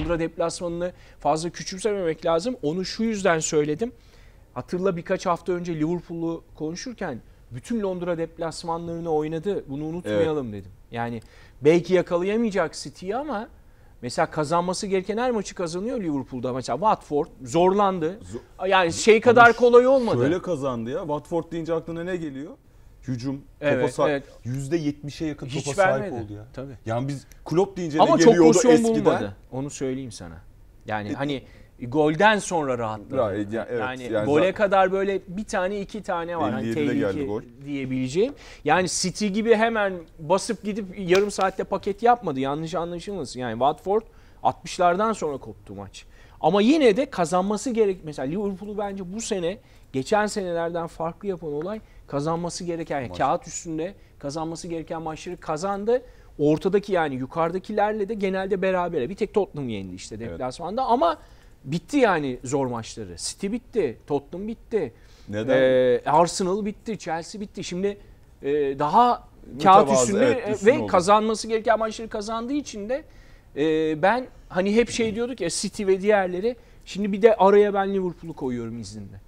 Londra deplasmanını fazla küçümsememek lazım. Onu şu yüzden söyledim. Hatırla birkaç hafta önce Liverpool'u konuşurken bütün Londra deplasmanlarını oynadı. Bunu unutmayalım evet. dedim. Yani belki yakalayamayacak City'yi ama Mesela kazanması gereken her maçı kazanıyor Liverpool'da. Mesela Watford zorlandı. Yani şey kadar kolay olmadı. Şöyle kazandı ya. Watford deyince aklına ne geliyor? hücum, evet, topa sahip evet. %70'e yakın Hiç topa vermedi. sahip oldu ya. Tabii. Yani biz Klopp deyince Ama de geliyordu eskiden. Ama çok pozisyon bulmadı. Onu söyleyeyim sana. Yani e, hani golden sonra rahatladı. Ra, evet, yani, yani gole kadar böyle bir tane iki tane var. Hani tehlike geldi gol. diyebileceğim. Yani City gibi hemen basıp gidip yarım saatte paket yapmadı. Yanlış anlaşılmasın. Yani Watford 60'lardan sonra koptu maç. Ama yine de kazanması gerek. Mesela Liverpool'u bence bu sene geçen senelerden farklı yapan olay kazanması gereken Maç. kağıt üstünde kazanması gereken maçları kazandı. Ortadaki yani yukarıdakilerle de genelde berabere. Bir tek Tottenham yendi işte deplasmanda evet. ama bitti yani zor maçları. City bitti, Tottenham bitti. Neden? Ee, Arsenal bitti, Chelsea bitti. Şimdi e, daha Mütevazı, kağıt üstünde evet, e, ve oldu. kazanması gereken maçları kazandığı için de e, ben hani hep şey diyorduk ya City ve diğerleri. Şimdi bir de araya ben Liverpool'u koyuyorum izinde.